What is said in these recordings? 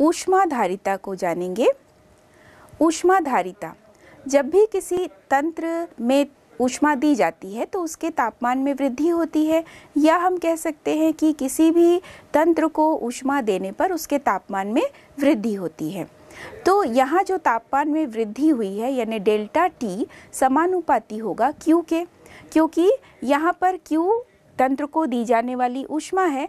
ऊष्माधारिता को जानेंगे ऊष्माधारिता जब भी किसी तंत्र में ऊष्मा दी जाती है तो उसके तापमान में वृद्धि होती है या हम कह सकते हैं कि किसी भी तंत्र को ऊष्मा देने पर उसके तापमान में वृद्धि होती है तो यहाँ जो तापमान में वृद्धि हुई है यानी डेल्टा टी समानुपाती होगा क्यू के क्योंकि यहाँ पर क्यू तंत्र को दी जाने वाली ऊष्मा है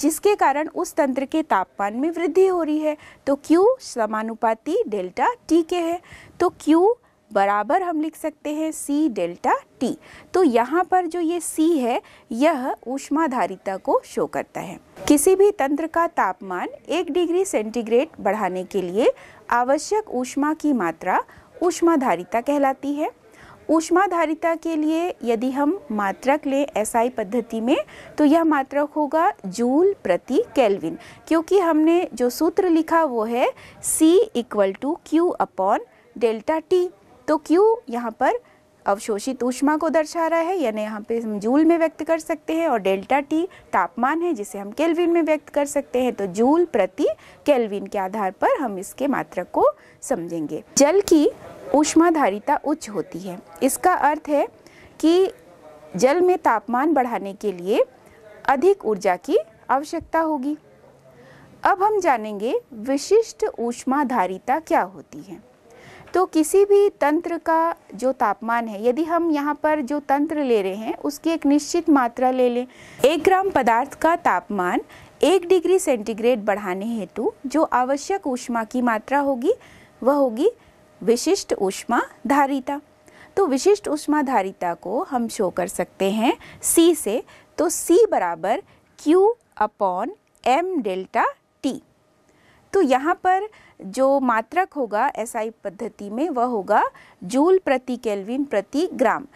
जिसके कारण उस तंत्र के तापमान में वृद्धि हो रही है तो Q समानुपाती डेल्टा T के है तो Q बराबर हम लिख सकते हैं C डेल्टा T तो यहाँ पर जो ये C है यह ऊष्माधारिता को शो करता है किसी भी तंत्र का तापमान एक डिग्री सेंटीग्रेड बढ़ाने के लिए आवश्यक ऊष्मा की मात्रा ऊष्माधारिता कहलाती है ऊष्माधारिता के लिए यदि हम मात्रक लें एसआई पद्धति में तो यह मात्रक होगा जूल प्रति केल्विन क्योंकि हमने जो सूत्र लिखा वो है C equal to Q upon delta T तो Q यहाँ पर अवशोषित ऊष्मा को दर्शा रहा है यानी यहाँ पे हम जूल में व्यक्त कर सकते हैं और डेल्टा टी तापमान है जिसे हम केल्विन में व्यक्त कर सकते हैं तो जूल प्रति केल्विन के आधार पर हम इसके मात्रक को समझेंगे जल की ऊष्माधारिता उच्च होती है इसका अर्थ है कि जल में तापमान बढ़ाने के लिए अधिक ऊर्जा की आवश्यकता होगी अब हम जानेंगे विशिष्ट ऊष्माधारिता क्या होती है तो किसी भी तंत्र का जो तापमान है यदि हम यहाँ पर जो तंत्र ले रहे हैं उसकी एक निश्चित मात्रा ले लें एक ग्राम पदार्थ का तापमान एक डिग्री सेंटीग्रेड बढ़ाने हेतु जो आवश्यक ऊष्मा की मात्रा होगी वह होगी विशिष्ट ऊष्मा धारिता तो विशिष्ट ऊष्मा धारिता को हम शो कर सकते हैं C से तो C बराबर Q upon M delta T तो यहाँ पर जो मात्रक होगा एसआई पद्धति में वह होगा जूल प्रति केल्विन प्रति ग्राम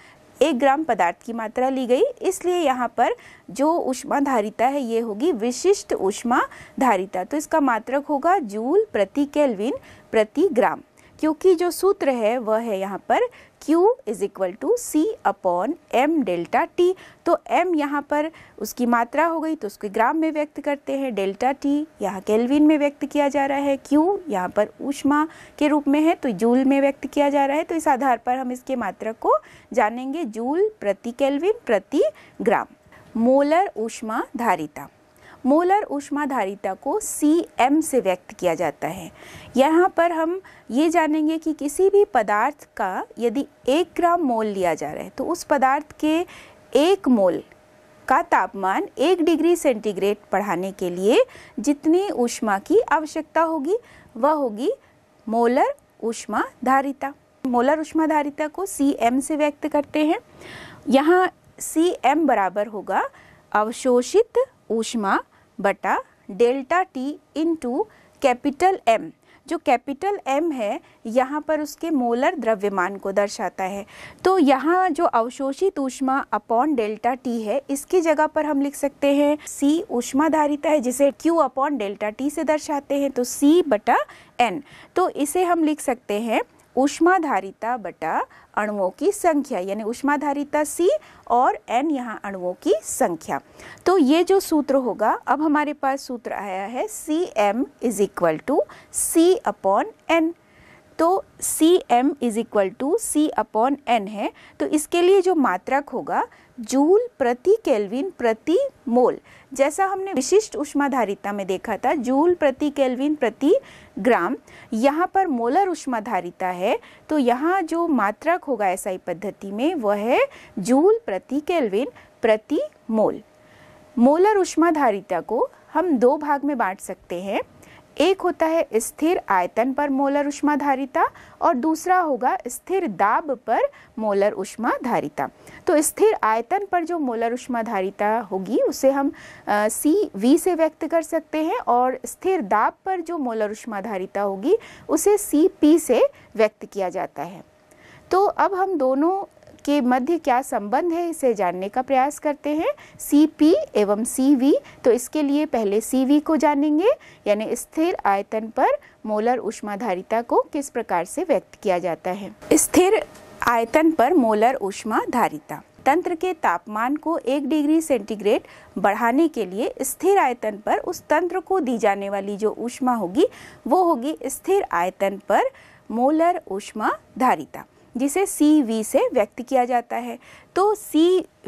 एक ग्राम पदार्थ की मात्रा ली गई इसलिए यहाँ पर जो ऊष्मा धारिता है ये होगी विशिष्ट ऊष्मा धारिता तो इसका मात्रक होगा जूल प्रति केल्विन प्रति ग्राम क्योंकि जो सूत्र है वह है यहाँ पर Q is equal to C upon M delta T तो m यहाँ पर उसकी मात्रा हो गई तो उसको ग्राम में व्यक्त करते हैं डेल्टा टी यहाँ केल्विन में व्यक्त किया जा रहा है Q यहाँ पर ऊष्मा के रूप में है तो जूल में व्यक्त किया जा रहा है तो इस आधार पर हम इसके मात्रा को जानेंगे जूल प्रति केल्विन प्रति ग्राम मोलर ऊष्मा धारिता मोलर ऊष्माधारिता को सी एम से व्यक्त किया जाता है यहाँ पर हम ये जानेंगे कि किसी भी पदार्थ का यदि एक ग्राम मोल लिया जा रहा है तो उस पदार्थ के एक मोल का तापमान एक डिग्री सेंटीग्रेड बढ़ाने के लिए जितनी ऊष्मा की आवश्यकता होगी वह होगी मोलर ऊष्माधारिता मोलर ऊष्माधारिता को सी एम से व्यक्त करते हैं यहाँ सी एम बराबर होगा अवशोषित ऊष्मा बटा delta T into capital M जो कैपिटल एम है यहाँ पर उसके मोलर द्रव्यमान को दर्शाता है तो यहाँ जो अवशोषित ऊष्मा अपॉन डेल्टा टी है इसकी जगह पर हम लिख सकते हैं सी ऊष्माधारिता है जिसे क्यू अपॉन डेल्टा टी से दर्शाते हैं तो सी बटा एन तो इसे हम लिख सकते हैं उष्माधारिता बटा अणुओं की संख्या यानी उष्माधारिता सी और एन यहाँ अणुओं की संख्या तो ये जो सूत्र होगा अब हमारे पास सूत्र आया है C M is equal to C upon N तो C M is equal to C upon N है तो इसके लिए जो मात्रक होगा जूल प्रति केल्विन प्रति मोल जैसा हमने विशिष्ट उष्माधारिता में देखा था जूल प्रति केल्विन प्रति ग्राम यहाँ पर मोलर उष्माधारिता है तो यहाँ जो मात्रक होगा ऐसा ही पद्धति में वह है जूल प्रति केल्विन प्रति मोल मोलर उष्माधारिता को हम दो भाग में बांट सकते हैं एक होता है स्थिर आयतन पर मोलर उष्माधारिता और दूसरा होगा स्थिर दाब पर मोलर उष्माधारिता तो स्थिर आयतन पर जो मोलर उष्माधारिता होगी उसे हम सी वी से व्यक्त कर सकते हैं और स्थिर दाब पर जो मोलर उष्माधारिता होगी उसे सी पी से व्यक्त किया जाता है तो अब हम दोनों के मध्य क्या संबंध है इसे जानने का प्रयास करते हैं सी पी एवं सी वी तो इसके लिए पहले सी वी को जानेंगे यानी स्थिर आयतन पर मोलर उष्माधारिता को किस प्रकार से व्यक्त किया जाता है स्थिर आयतन पर मोलर उष्माधारिता तंत्र के तापमान को एक डिग्री सेंटीग्रेड बढ़ाने के लिए स्थिर आयतन पर उस तंत्र को दी जाने वाली जो ऊष्मा होगी वो होगी स्थिर आयतन पर मोलर ऊष्मा धारिता जिसे सी वी से व्यक्त किया जाता है तो सी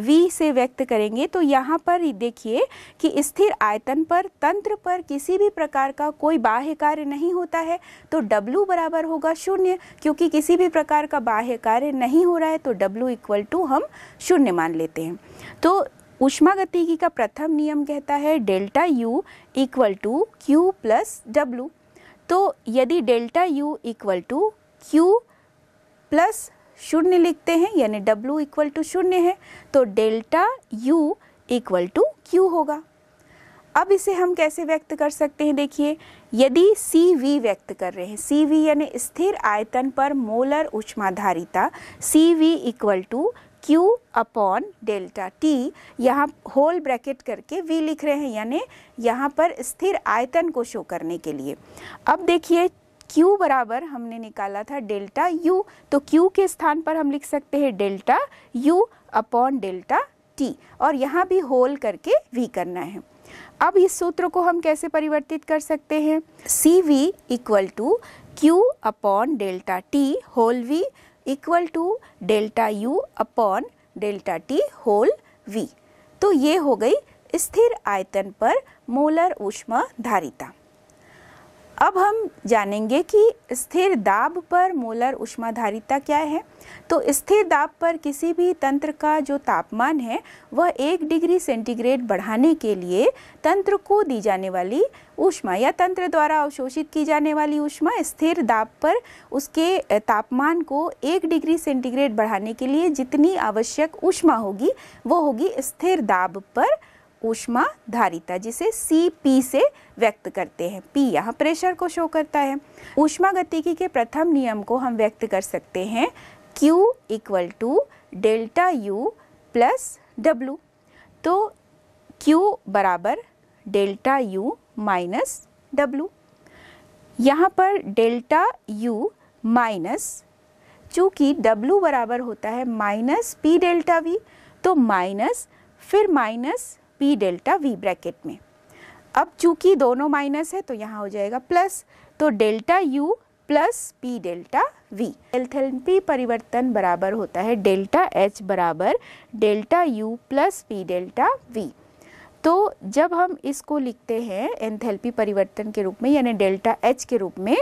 वी से व्यक्त करेंगे तो यहाँ पर देखिए कि स्थिर आयतन पर तंत्र पर किसी भी प्रकार का कोई बाह्य कार्य नहीं होता है तो W बराबर होगा शून्य क्योंकि किसी भी प्रकार का बाह्य कार्य नहीं हो रहा है तो W इक्वल टू हम शून्य मान लेते हैं तो गतिकी का प्रथम नियम कहता है delta U equal to Q plus W तो यदि delta U equal to Q plus शून्य लिखते हैं यानी डब्लू इक्वल टू शून्य है तो delta U equal to Q होगा अब इसे हम कैसे व्यक्त कर सकते हैं देखिए यदि सी वी व्यक्त कर रहे हैं सी वी यानी स्थिर आयतन पर मोलर उष्माधारिता C V equal to Q upon delta T यहाँ होल ब्रैकेट करके वी लिख रहे हैं यानी यहाँ पर स्थिर आयतन को शो करने के लिए अब देखिए Q बराबर हमने निकाला था डेल्टा U तो Q के स्थान पर हम लिख सकते हैं delta U upon delta T और यहाँ भी होल करके V करना है अब इस सूत्र को हम कैसे परिवर्तित कर सकते हैं C V equal to Q upon delta T whole V equal to delta U upon delta T whole V तो ये हो गई स्थिर आयतन पर मोलर ऊष्मा धारिता अब हम जानेंगे कि स्थिर दाब पर मोलर उष्माधारिता क्या है तो स्थिर दाब पर किसी भी तंत्र का जो तापमान है वह एक डिग्री सेंटीग्रेड बढ़ाने के लिए तंत्र को दी जाने वाली ऊष्मा या तंत्र द्वारा अवशोषित की जाने वाली ऊष्मा स्थिर दाब पर उसके तापमान को एक डिग्री सेंटीग्रेड बढ़ाने के लिए जितनी आवश्यक ऊष्मा होगी वो होगी स्थिर दाब पर ऊष्मा धारिता जिसे सी पी से व्यक्त करते हैं पी यहाँ प्रेशर को शो करता है ऊष्मा गतिकी के प्रथम नियम को हम व्यक्त कर सकते हैं Q equal to delta U plus W तो Q बराबर डेल्टा U माइनस W यहाँ पर डेल्टा U माइनस चूँकि W बराबर होता है माइनस पी डेल्टा V तो माइनस फिर minus P delta V bracket में अब चूंकि दोनों माइनस है तो यहाँ हो जाएगा प्लस तो delta U plus P delta V enthalpy परिवर्तन बराबर होता है डेल्टा एच बराबर delta U plus P delta V तो जब हम इसको लिखते हैं एंथैल्पी परिवर्तन के रूप में यानी डेल्टा एच के रूप में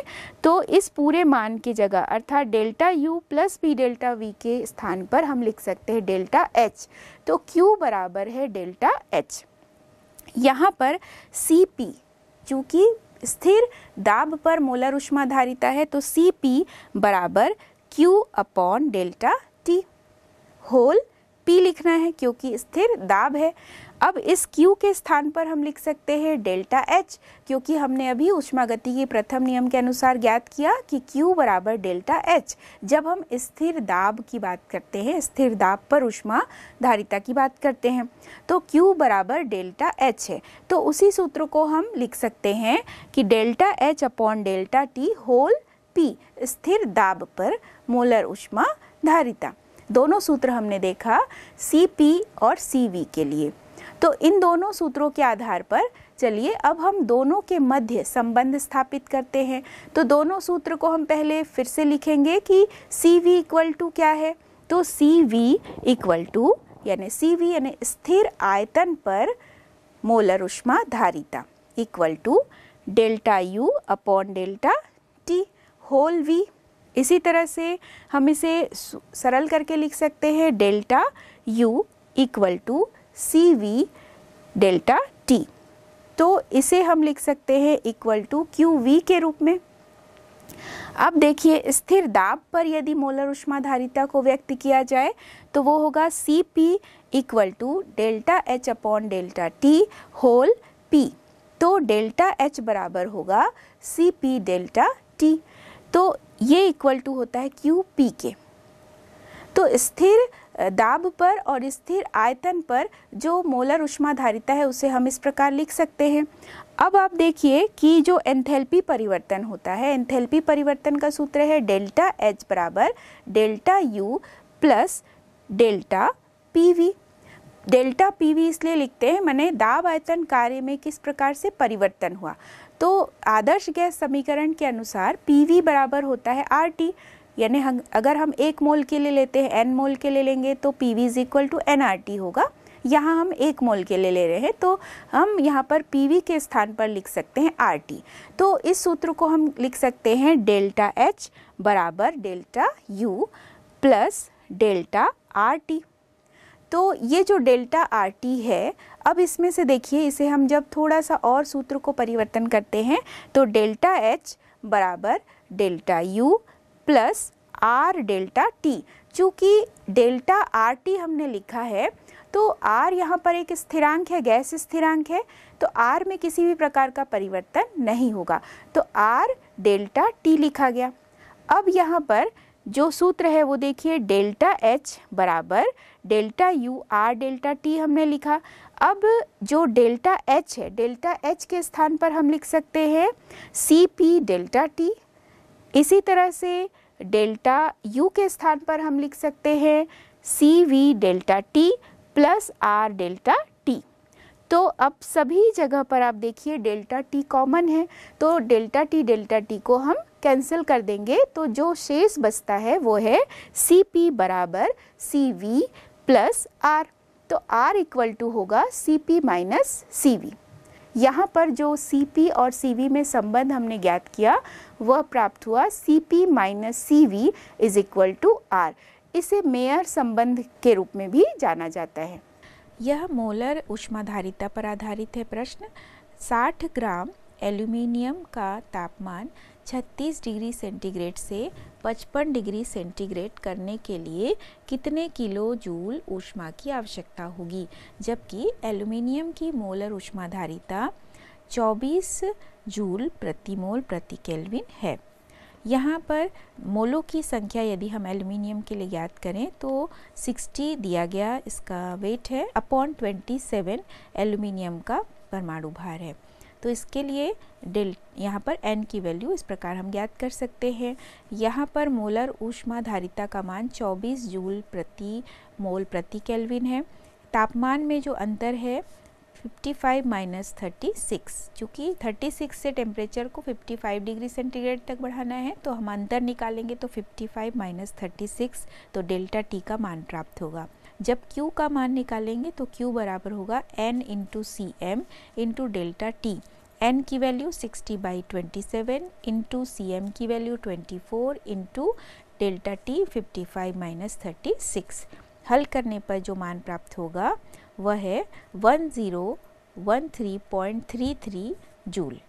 तो इस पूरे मान की जगह अर्थात delta U plus P delta V के स्थान पर हम लिख सकते हैं डेल्टा एच तो क्यू बराबर है डेल्टा एच यहाँ पर सी पी चूँकि स्थिर दाब पर मोलर उष्मा धारिता है तो सी पी बराबर Q upon delta T whole P लिखना है क्योंकि स्थिर दाब है अब इस Q के स्थान पर हम लिख सकते हैं डेल्टा H क्योंकि हमने अभी गति के प्रथम नियम के अनुसार ज्ञात किया कि Q बराबर डेल्टा H जब हम स्थिर दाब की बात करते हैं स्थिर दाब पर उष्मा धारिता की बात करते हैं तो Q बराबर डेल्टा H है तो उसी सूत्र को हम लिख सकते हैं कि delta H upon delta T whole P स्थिर दाब पर मोलर उष्मा धारिता दोनों सूत्र हमने देखा सी पी और सी वी के लिए तो इन दोनों सूत्रों के आधार पर चलिए अब हम दोनों के मध्य संबंध स्थापित करते हैं तो दोनों सूत्र को हम पहले फिर से लिखेंगे कि सी वी इक्वल टू क्या है तो सी वी इक्वल टू यानी सी वी यानी स्थिर आयतन पर मोलर उष्मा धारिता equal to delta U upon delta T whole V इसी तरह से हम इसे सरल करके लिख सकते हैं delta U equal to C V delta T तो इसे हम लिख सकते हैं इक्वल टू क्यू वी के रूप में अब देखिए स्थिर दाब पर यदि मोलर उष्माधारिता को व्यक्त किया जाए तो वो होगा C P equal to delta H upon delta T whole P तो डेल्टा एच बराबर होगा सी पी डेल्टा टी तो ये इक्वल टू होता है क्यू पी के तो स्थिर दाब पर और स्थिर आयतन पर जो मोलर उष्मा धारिता है उसे हम इस प्रकार लिख सकते हैं अब आप देखिए कि जो एंथैल्पी परिवर्तन होता है एंथैल्पी परिवर्तन का सूत्र है डेल्टा एच बराबर delta U plus delta P V delta P V इसलिए लिखते हैं मैंने दाब आयतन कार्य में किस प्रकार से परिवर्तन हुआ तो आदर्श गैस समीकरण के अनुसार पी वी बराबर होता है आर टी यानी हम अगर हम एक मोल के लिए लेते हैं एन मोल के लिए लेंगे तो P V is equal to N R T होगा यहाँ हम एक मोल के लिए ले रहे हैं तो हम यहाँ पर पी वी के स्थान पर लिख सकते हैं आर टी तो इस सूत्र को हम लिख सकते हैं डेल्टा एच बराबर delta U plus delta R T तो ये जो डेल्टा आर टी है अब इसमें से देखिए इसे हम जब थोड़ा सा और सूत्र को परिवर्तन करते हैं तो डेल्टा एच बराबर delta U plus R delta T चूँकि डेल्टा आर टी हमने लिखा है तो आर यहाँ पर एक स्थिरांक है गैस स्थिरांक है तो आर में किसी भी प्रकार का परिवर्तन नहीं होगा तो आर डेल्टा टी लिखा गया अब यहाँ पर जो सूत्र है वो देखिए डेल्टा एच बराबर delta U R delta T हमने लिखा अब जो डेल्टा एच है डेल्टा एच के स्थान पर हम लिख सकते हैं सी पी डेल्टा टी इसी तरह से डेल्टा यू के स्थान पर हम लिख सकते हैं C V delta T plus R delta T तो अब सभी जगह पर आप देखिए डेल्टा टी कॉमन है तो डेल्टा टी डेल्टा टी को हम कैंसिल कर देंगे तो जो शेष बचता है वो है सी पी बराबर सी वी प्लस आर तो आर इक्वल टू होगा C P minus C V यहाँ पर जो सी पी और सी वी में संबंध हमने ज्ञात किया वह प्राप्त हुआ C P minus C V is equal to R इसे मेयर संबंध के रूप में भी जाना जाता है यह मोलर उष्माधारिता पर आधारित है प्रश्न 60 ग्राम एल्यूमिनियम का तापमान 36 डिग्री सेंटीग्रेड से 55 डिग्री सेंटीग्रेड करने के लिए कितने किलो जूल ऊष्मा की आवश्यकता होगी जबकि एल्यूमिनियम की मोलर ऊष्माधारिता 24 जूल प्रति मोल प्रति केल्विन है यहाँ पर मोलों की संख्या यदि हम एल्युमिनियम के लिए याद करें तो 60 दिया गया इसका वेट है अपॉन 27 एल्यूमिनियम का परमाणु भार है तो इसके लिए डेल यहाँ पर एन की वैल्यू इस प्रकार हम ज्ञात कर सकते हैं यहाँ पर मोलर ऊष्माधारिता का मान 24 जूल प्रति मोल प्रति केल्विन है तापमान में जो अंतर है 55 माइनस थर्टी सिक्स चूँकि थर्टी सिक्स से टेम्परेचर को 55 डिग्री सेंटीग्रेड तक बढ़ाना है तो हम अंतर निकालेंगे तो 55 फाइव माइनस थर्टी सिक्स तो डेल्टा टी का मान प्राप्त होगा जब Q का मान निकालेंगे तो Q बराबर होगा n into C M into delta T N की value 60 by 27 into C M की value 24 into delta T 55 minus six हल करने पर जो मान प्राप्त होगा वह है 1013.33 जूल